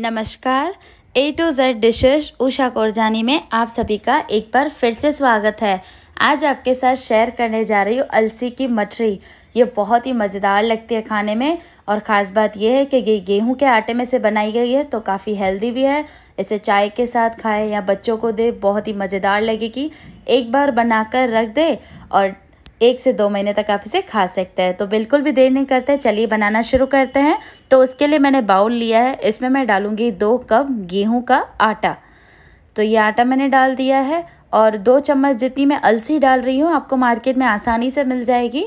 नमस्कार A to Z dishes Usha Korjani में आप सभी का एक बार फिर से स्वागत है आज आपके साथ शेयर करने जा रही हूँ अलसी की मठरी ये बहुत ही मज़ेदार लगती है खाने में और ख़ास बात यह है कि ये गेहूं के आटे में से बनाई गई है तो काफ़ी हेल्दी भी है इसे चाय के साथ खाए या बच्चों को दे बहुत ही मज़ेदार लगेगी एक बार बनाकर रख दे और एक से दो महीने तक आप इसे खा सकते हैं तो बिल्कुल भी देर नहीं करते चलिए बनाना शुरू करते हैं तो उसके लिए मैंने बाउल लिया है इसमें मैं डालूँगी दो कप गेहूँ का आटा तो ये आटा मैंने डाल दिया है और दो चम्मच जितनी मैं अलसी डाल रही हूँ आपको मार्केट में आसानी से मिल जाएगी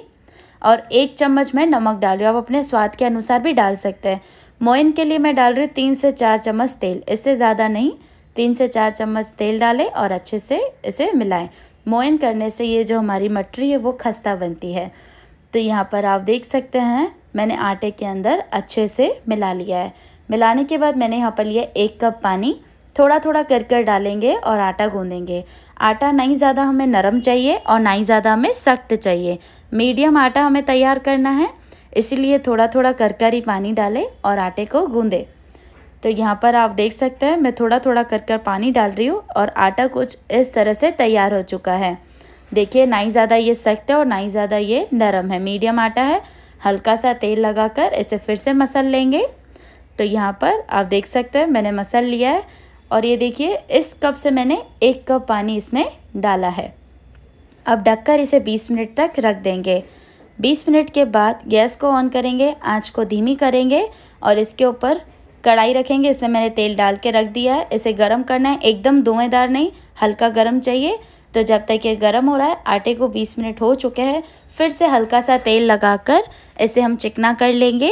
और एक चम्मच मैं नमक डाल रही हूँ आप अपने स्वाद के अनुसार भी डाल सकते हैं मोइन के लिए मैं डाल रही हूँ तीन से चार चम्मच तेल इससे ज़्यादा नहीं तीन से चार चम्मच तेल डालें और अच्छे से इसे मिलाएं मोइन करने से ये जो हमारी मटरी है वो खस्ता बनती है तो यहाँ पर आप देख सकते हैं मैंने आटे के अंदर अच्छे से मिला लिया है मिलाने के बाद मैंने यहाँ पर लिया एक कप पानी थोड़ा थोड़ा कर कर डालेंगे और आटा गूंदेंगे आटा ना ही ज़्यादा हमें नरम चाहिए और ना ही ज़्यादा हमें सख्त चाहिए मीडियम आटा हमें तैयार करना है इसीलिए थोड़ा थोड़ा कर कर ही पानी डालें और आटे को गूँधें तो यहाँ पर आप देख सकते हैं मैं थोड़ा थोड़ा कर कर पानी डाल रही हूँ और आटा कुछ इस तरह से तैयार हो चुका है देखिए ना ही ज़्यादा ये सख्त है और ना ही ज़्यादा ये नरम है मीडियम आटा है हल्का सा तेल लगाकर इसे फिर से मसल लेंगे तो यहाँ पर आप देख सकते हैं मैंने मसल लिया है और ये देखिए इस कप से मैंने एक कप पानी इसमें डाला है अब ढककर इसे 20 मिनट तक रख देंगे 20 मिनट के बाद गैस को ऑन करेंगे आंच को धीमी करेंगे और इसके ऊपर कढ़ाई रखेंगे इसमें मैंने तेल डाल के रख दिया है इसे गर्म करना है एकदम धुएँदार नहीं हल्का गर्म चाहिए तो जब तक ये गर्म हो रहा है आटे को 20 मिनट हो चुके हैं फिर से हल्का सा तेल लगाकर इसे हम चिकना कर लेंगे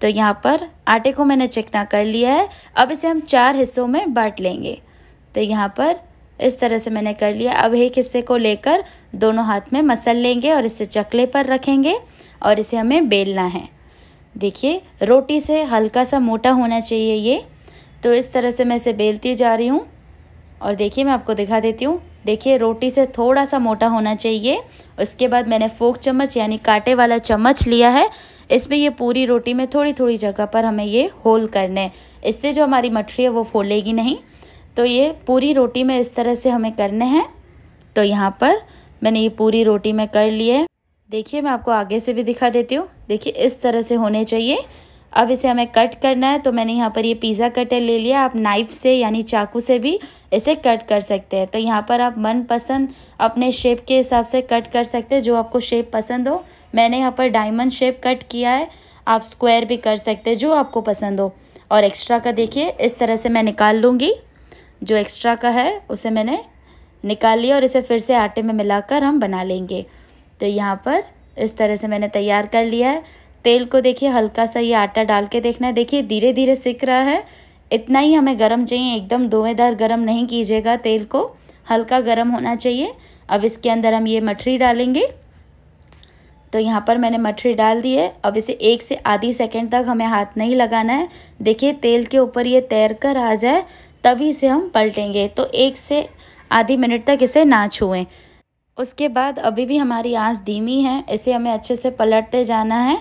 तो यहाँ पर आटे को मैंने चिकना कर लिया है अब इसे हम चार हिस्सों में बांट लेंगे तो यहाँ पर इस तरह से मैंने कर लिया अब एक हिस्से को लेकर दोनों हाथ में मसल लेंगे और इसे चकले पर रखेंगे और इसे हमें बेलना है देखिए रोटी से हल्का सा मोटा होना चाहिए ये तो इस तरह से मैं इसे बेलती जा रही हूँ और देखिए मैं आपको दिखा देती हूँ देखिए रोटी से थोड़ा सा मोटा होना चाहिए उसके बाद मैंने फोक चम्मच यानी कांटे वाला चम्मच लिया है इसमें ये पूरी रोटी में थोड़ी थोड़ी जगह पर हमें ये होल करने इससे जो हमारी मठरी है वो फोलेगी नहीं तो ये पूरी रोटी में इस तरह से हमें करने हैं तो यहाँ पर मैंने ये पूरी रोटी में कर है देखिए मैं आपको आगे से भी दिखा देती हूँ देखिए इस तरह से होने चाहिए अब इसे हमें कट करना है तो मैंने यहाँ पर ये पिज़्ज़ा कटर ले लिया आप नाइफ़ से यानी चाकू से भी इसे कट कर सकते हैं तो यहाँ पर आप मनपसंद अपने शेप के हिसाब से कट कर सकते हैं जो आपको शेप पसंद हो मैंने यहाँ पर डायमंड शेप कट किया है आप स्क्वायर भी कर सकते हैं जो आपको पसंद हो और एक्स्ट्रा का देखिए इस तरह से मैं निकाल लूँगी जो एक्स्ट्रा का है उसे मैंने निकाल लिया और इसे फिर से आटे में मिलाकर हम बना लेंगे तो यहाँ पर इस तरह से मैंने तैयार कर लिया है तेल को देखिए हल्का सा ये आटा डाल के देखना है देखिए धीरे धीरे सिक रहा है इतना ही हमें गरम चाहिए एकदम धुएँदार गरम नहीं कीजिएगा तेल को हल्का गरम होना चाहिए अब इसके अंदर हम ये मठरी डालेंगे तो यहाँ पर मैंने मठरी डाल दी है अब इसे एक से आधी सेकंड तक हमें हाथ नहीं लगाना है देखिए तेल के ऊपर ये तैर कर आ जाए तभी इसे हम पलटेंगे तो एक से आधी मिनट तक इसे ना छुएं उसके बाद अभी भी हमारी आँच धीमी है इसे हमें अच्छे से पलटते जाना है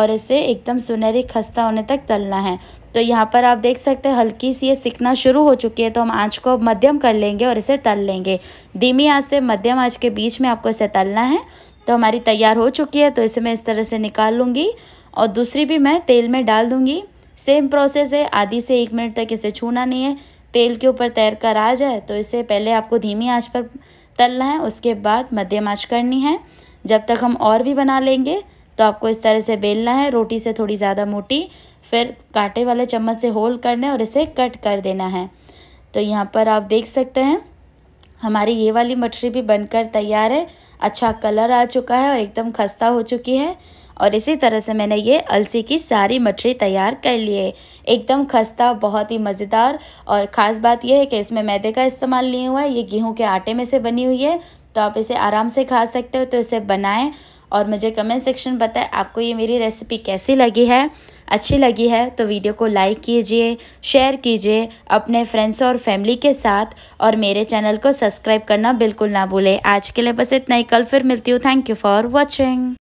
और इसे एकदम सुनहरी खस्ता होने तक तलना है तो यहाँ पर आप देख सकते हैं हल्की सी ये सिकना शुरू हो चुकी है तो हम आँच को मध्यम कर लेंगे और इसे तल लेंगे धीमी आँच से मध्यम आँच के बीच में आपको इसे तलना है तो हमारी तैयार हो चुकी है तो इसे मैं इस तरह से निकाल लूँगी और दूसरी भी मैं तेल में डाल दूँगी सेम प्रोसेस है आधी से एक मिनट तक इसे छूना नहीं है तेल के ऊपर तैर कर आ जाए तो इसे पहले आपको धीमी आँच पर तलना है उसके बाद मध्यम आँच करनी है जब तक हम और भी बना लेंगे तो आपको इस तरह से बेलना है रोटी से थोड़ी ज़्यादा मोटी फिर कांटे वाले चम्मच से होल करना है और इसे कट कर देना है तो यहाँ पर आप देख सकते हैं हमारी ये वाली मछली भी बनकर तैयार है अच्छा कलर आ चुका है और एकदम खस्ता हो चुकी है और इसी तरह से मैंने ये अलसी की सारी मठरी तैयार कर लिए एकदम खस्ता बहुत ही मज़ेदार और ख़ास बात यह है कि इसमें मैदे का इस्तेमाल नहीं हुआ है ये गेहूँ के आटे में से बनी हुई है तो आप इसे आराम से खा सकते हो तो इसे बनाएं और मुझे कमेंट सेक्शन बताएं आपको ये मेरी रेसिपी कैसी लगी है अच्छी लगी है तो वीडियो को लाइक कीजिए शेयर कीजिए अपने फ्रेंड्स और फैमिली के साथ और मेरे चैनल को सब्सक्राइब करना बिल्कुल ना भूलें आज के लिए बस इतना ही कल फिर मिलती हूँ थैंक यू फॉर वॉचिंग